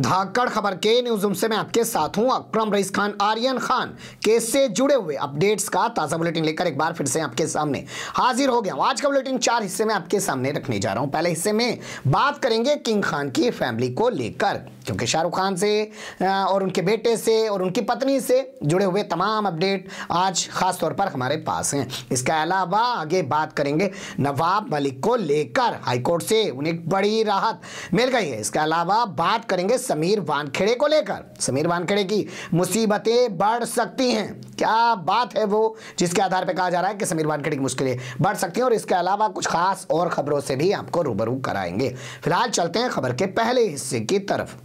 धाकड़ खबर के न्यूज से मैं आपके साथ हूं अक्रम रईस खान आर्यन खान केस से जुड़े हुए अपडेट्स का ताजा बुलेटिन लेकर एक बार फिर से आपके सामने हाजिर हो गया हूं आज का बुलेटिन चार हिस्से में आपके सामने रखने जा रहा हूं पहले हिस्से में बात करेंगे किंग खान की फैमिली को लेकर क्योंकि शाहरुख खान से और उनके बेटे से और उनकी पत्नी से जुड़े हुए तमाम अपडेट आज खास तौर पर हमारे पास हैं इसके अलावा आगे बात करेंगे नवाब मलिक को लेकर हाईकोर्ट से उन्हें बड़ी राहत मिल गई है इसके अलावा बात करेंगे समीर वानखेड़े को लेकर समीर वानखेड़े की मुसीबतें बढ़ सकती हैं क्या बात है वो जिसके आधार पर कहा जा रहा है कि समीर वानखेड़े की मुश्किलें बढ़ सकती हैं और इसके अलावा कुछ खास और खबरों से भी आपको रूबरू कराएंगे फिलहाल चलते हैं खबर के पहले हिस्से की तरफ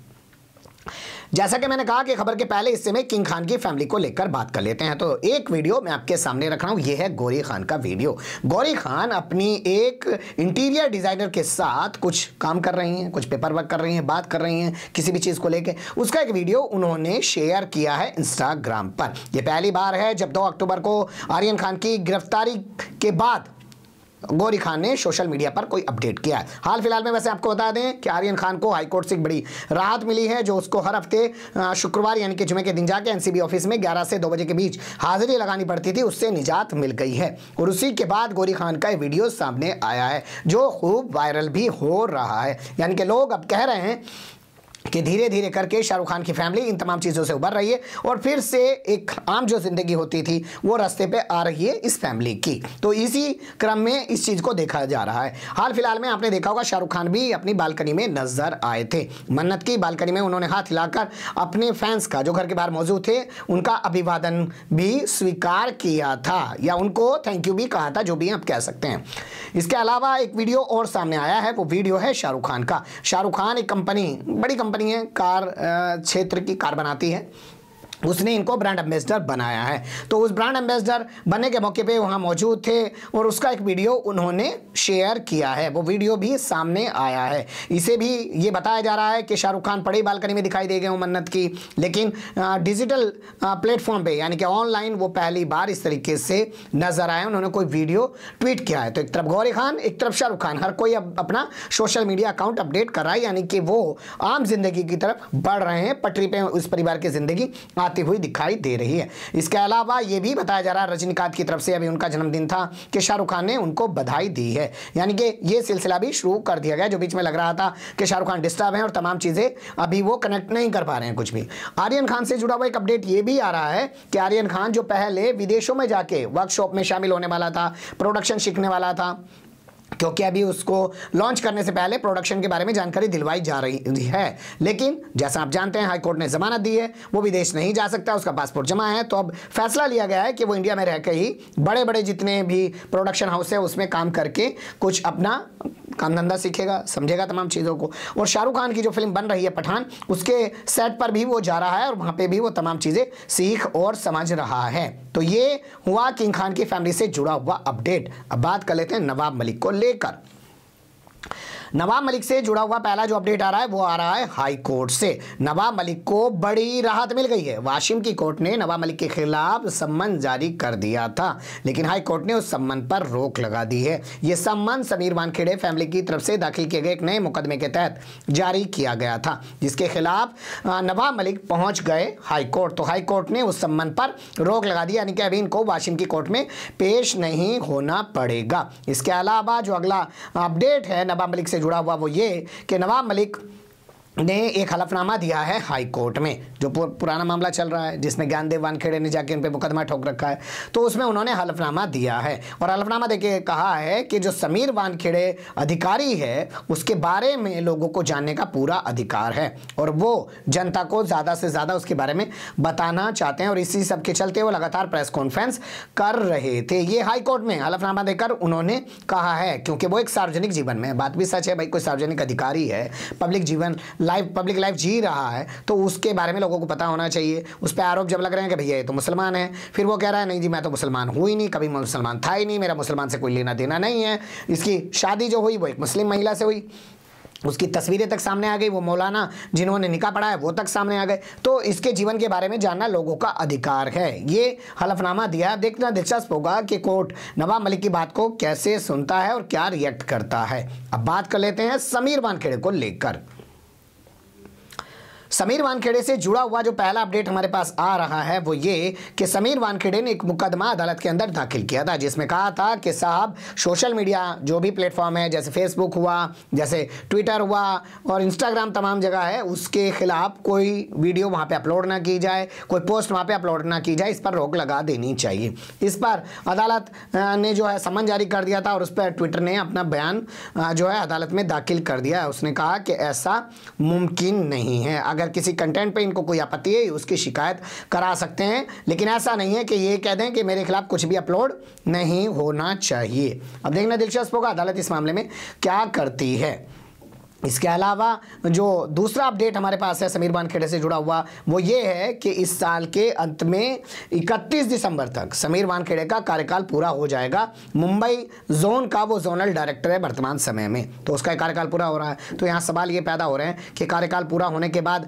जैसा कि मैंने कहा कि खबर के पहले हिस्से में किंग खान की फैमिली को लेकर बात कर लेते हैं तो एक वीडियो मैं आपके सामने रख रहा हूँ ये है गौरी खान का वीडियो गौरी खान अपनी एक इंटीरियर डिज़ाइनर के साथ कुछ काम कर रही हैं कुछ पेपर वर्क कर रही हैं बात कर रही हैं किसी भी चीज़ को लेकर उसका एक वीडियो उन्होंने शेयर किया है इंस्टाग्राम पर यह पहली बार है जब दो अक्टूबर को आर्यन खान की गिरफ्तारी के बाद गौरी खान ने सोशल मीडिया पर कोई अपडेट किया है हाल फिलहाल में वैसे आपको बता दें कि आर्यन खान को हाईकोर्ट से बड़ी राहत मिली है जो उसको हर हफ्ते शुक्रवार यानी कि जुमे के दिन जाके एनसीबी ऑफिस में 11 से 2 बजे के बीच हाजिरी लगानी पड़ती थी उससे निजात मिल गई है और उसी के बाद गौरी खान का वीडियो सामने आया है जो खूब वायरल भी हो रहा है यानी कि लोग अब कह रहे हैं कि धीरे धीरे करके शाहरुख खान की फैमिली इन तमाम चीज़ों से उभर रही है और फिर से एक आम जो ज़िंदगी होती थी वो रास्ते पे आ रही है इस फैमिली की तो इसी क्रम में इस चीज़ को देखा जा रहा है हाल फिलहाल में आपने देखा होगा शाहरुख खान भी अपनी बालकनी में नजर आए थे मन्नत की बालकनी में उन्होंने हाथ हिलाकर अपने फैंस का जो घर के बाहर मौजूद थे उनका अभिवादन भी स्वीकार किया था या उनको थैंक यू भी कहा था जो भी आप कह सकते हैं इसके अलावा एक वीडियो और सामने आया है वो वीडियो है शाहरुख खान का शाहरुख खान एक कंपनी बड़ी कंपनी कंपनी है कार क्षेत्र की कार बनाती है उसने इनको ब्रांड एम्बेसडर बनाया है तो उस ब्रांड एम्बेसडर बनने के मौके पे वहाँ मौजूद थे और उसका एक वीडियो उन्होंने शेयर किया है वो वीडियो भी सामने आया है इसे भी ये बताया जा रहा है कि शाहरुख खान बड़ी बालकनी में दिखाई दे गए मन्नत की लेकिन डिजिटल प्लेटफॉर्म पे यानी कि ऑनलाइन वो पहली बार इस तरीके से नजर आए उन्होंने कोई वीडियो ट्वीट किया है तो एक तरफ गौरी खान एक तरफ शाहरुख खान हर कोई अब अपना सोशल मीडिया अकाउंट अपडेट कर रहा है यानी कि वो आम जिंदगी की तरफ बढ़ रहे हैं पटरी पर उस परिवार की जिंदगी आती जाती हुई दिखाई दे रही है इसके अलावा ये भी बताया जा रहा है रजनीकांत की तरफ से अभी उनका जन्मदिन था कि शाहरुख खान ने उनको बधाई दी है यानी कि ये सिलसिला भी शुरू कर दिया गया जो बीच में लग रहा था कि शाहरुख खान डिस्टर्ब हैं और तमाम चीज़ें अभी वो कनेक्ट नहीं कर पा रहे हैं कुछ भी आर्यन खान से जुड़ा हुआ एक अपडेट ये भी आ रहा है कि आर्यन खान जो पहले विदेशों में जाके वर्कशॉप में शामिल होने वाला था प्रोडक्शन सीखने वाला था क्योंकि अभी उसको लॉन्च करने से पहले प्रोडक्शन के बारे में जानकारी दिलवाई जा रही है लेकिन जैसा आप जानते हैं हाईकोर्ट ने जमानत दी है वो विदेश नहीं जा सकता उसका पासपोर्ट जमा है तो अब फैसला लिया गया है कि वो इंडिया में रहकर ही बड़े बड़े जितने भी प्रोडक्शन हाउस है उसमें काम करके कुछ अपना काम धंधा सीखेगा समझेगा तमाम चीज़ों को और शाहरुख खान की जो फिल्म बन रही है पठान उसके सेट पर भी वो जा रहा है और वहाँ पे भी वो तमाम चीज़ें सीख और समझ रहा है तो ये हुआ किंग खान की फैमिली से जुड़ा हुआ अपडेट अब बात कर लेते हैं नवाब मलिक को लेकर नवाब मलिक से जुड़ा हुआ पहला जो अपडेट आ रहा है वो आ रहा है हाई कोर्ट से नवाब मलिक को बड़ी राहत मिल गई है वाशिम की कोर्ट ने नवाब मलिक के खिलाफ सम्मन जारी कर दिया था लेकिन हाई कोर्ट ने उस सम्मन पर रोक लगा दी है यह सम्मन समीर वानखेड़े फैमिली की तरफ से दाखिल किए गए एक नए मुकदमे के तहत जारी किया गया था जिसके खिलाफ नवाब मलिक पहुंच गए हाई कोर्ट तो हाई कोर्ट ने उस सम्मन पर रोक लगा दी यानी कि अभी इनको वाशिम की कोर्ट में पेश नहीं होना पड़ेगा इसके अलावा जो अगला अपडेट है नवाब मलिक से जुड़ा हुआ वो ये कि नवाब मलिक ने एक हलफनामा दिया है हाई कोर्ट में जो पुराना मामला चल रहा है जिसमें ज्ञानदेव वानखेड़े ने जाके उन पर मुकदमा ठोक रखा है तो उसमें उन्होंने हलफनामा दिया है और हलफनामा देखिए कहा है कि जो समीर वानखेड़े अधिकारी है उसके बारे में लोगों को जानने का पूरा अधिकार है और वो जनता को ज़्यादा से ज़्यादा उसके बारे में बताना चाहते हैं और इसी सब के चलते वो लगातार प्रेस कॉन्फ्रेंस कर रहे थे ये हाईकोर्ट में हलफनामा देकर उन्होंने कहा है क्योंकि वो एक सार्वजनिक जीवन में बात भी सच है भाई कोई सार्वजनिक अधिकारी है पब्लिक जीवन लाइव पब्लिक लाइफ जी रहा है तो उसके बारे में लोगों को पता होना चाहिए उस पर आरोप जब लग रहे हैं कि भैया ये तो मुसलमान है फिर वो कह रहा है नहीं जी मैं तो मुसलमान हूँ ही नहीं कभी मुसलमान था ही नहीं मेरा मुसलमान से कोई लेना देना नहीं है इसकी शादी जो हुई वो एक मुस्लिम महिला से हुई उसकी तस्वीरें तक सामने आ गई वो मौलाना जिन्होंने निकाह पढ़ा है वो तक सामने आ गए तो इसके जीवन के बारे में जानना लोगों का अधिकार है ये हलफनामा दिया देखना दिलचस्प होगा कि कोर्ट नवाब मलिक की बात को कैसे सुनता है और क्या रिएक्ट करता है अब बात कर लेते हैं समीर वानखेड़े को लेकर समीर वानखेड़े से जुड़ा हुआ जो पहला अपडेट हमारे पास आ रहा है वो ये कि समीर वानखेड़े ने एक मुकदमा अदालत के अंदर दाखिल किया था जिसमें कहा था कि साहब सोशल मीडिया जो भी प्लेटफॉर्म है जैसे फेसबुक हुआ जैसे ट्विटर हुआ और इंस्टाग्राम तमाम जगह है उसके खिलाफ कोई वीडियो वहाँ पर अपलोड ना की जाए कोई पोस्ट वहाँ पर अपलोड ना की जाए इस पर रोक लगा देनी चाहिए इस पर अदालत ने जो है समन जारी कर दिया था और उस पर ट्विटर ने अपना बयान जो है अदालत में दाखिल कर दिया उसने कहा कि ऐसा मुमकिन नहीं है अगर अगर किसी कंटेंट पे इनको कोई आपत्ति है उसकी शिकायत करा सकते हैं लेकिन ऐसा नहीं है कि ये कह दें कि मेरे खिलाफ कुछ भी अपलोड नहीं होना चाहिए अब देखना दिलचस्प होगा अदालत इस मामले में क्या करती है इसके अलावा जो दूसरा अपडेट हमारे पास है समीर वानखेड़े से जुड़ा हुआ वो ये है कि इस साल के अंत में 31 दिसंबर तक समीर वानखेड़े का कार्यकाल पूरा हो जाएगा मुंबई जोन का वो जोनल डायरेक्टर है वर्तमान समय में तो उसका कार्यकाल पूरा हो रहा है तो यहाँ सवाल ये पैदा हो रहे हैं कि कार्यकाल पूरा होने के बाद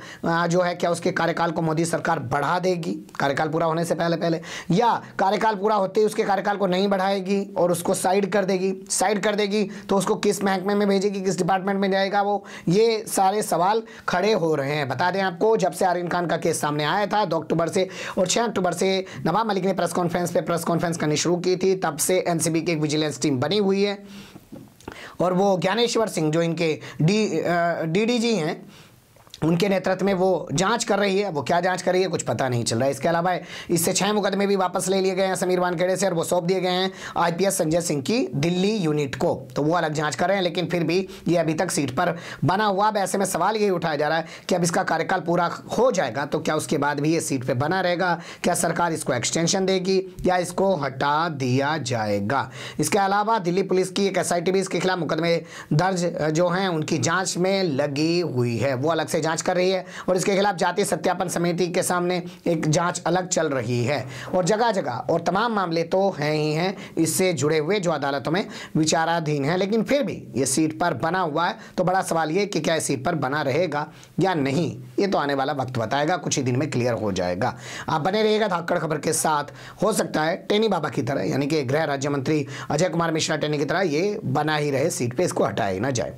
जो है क्या उसके कार्यकाल को मोदी सरकार बढ़ा देगी कार्यकाल पूरा होने से पहले पहले या कार्यकाल पूरा होते ही उसके कार्यकाल को नहीं बढ़ाएगी और उसको साइड कर देगी साइड कर देगी तो उसको किस महकमे में भेजेगी किस डिपार्टमेंट में जाएगा वो ये सारे सवाल खड़े हो रहे हैं बता दें आपको जब से आर्यन खान का केस सामने आया था दो अक्टूबर से और छः अक्टूबर से नवाब मलिक ने प्रेस कॉन्फ्रेंस पर प्रेस कॉन्फ्रेंस करनी शुरू की थी तब से एन की एक विजिलेंस टीम बनी हुई है और वो ज्ञानेश्वर सिंह जो इनके डी डीडीजी हैं उनके नेतृत्व में वो जांच कर रही है वो क्या जांच कर रही है कुछ पता नहीं चल रहा है इसके अलावा इससे छह मुकदमे भी वापस ले लिए गए हैं समीर वानखेड़े से और वो सौंप दिए गए हैं आईपीएस संजय सिंह की दिल्ली यूनिट को तो वो अलग जांच कर रहे हैं लेकिन फिर भी ये अभी तक सीट पर बना हुआ अब ऐसे में सवाल यही उठाया जा रहा है कि अब इसका कार्यकाल पूरा हो जाएगा तो क्या उसके बाद भी ये सीट पर बना रहेगा क्या सरकार इसको एक्सटेंशन देगी या इसको हटा दिया जाएगा इसके अलावा दिल्ली पुलिस की एक एस आई इसके खिलाफ मुकदमे दर्ज जो हैं उनकी जाँच में लगी हुई है वो अलग से जांच कर रही है और इसके खिलाफ जातीय सत्यापन समिति के सामने एक जांच अलग चल रही है और जगह जगह और तमाम मामले तो हैं ही हैं इससे जुड़े हुए जो अदालतों में विचाराधीन है लेकिन फिर भी ये सीट पर बना हुआ है तो बड़ा सवाल ये कि क्या इस सीट पर बना रहेगा या नहीं ये तो आने वाला वक्त बताएगा कुछ ही दिन में क्लियर हो जाएगा आप बने रहिएगा धाकड़ खबर के साथ हो सकता है टेनी बाबा की तरह यानी कि गृह राज्य मंत्री अजय कुमार मिश्रा टेनी की तरह ये बना ही रहे सीट पे इसको हटाया ही ना जाए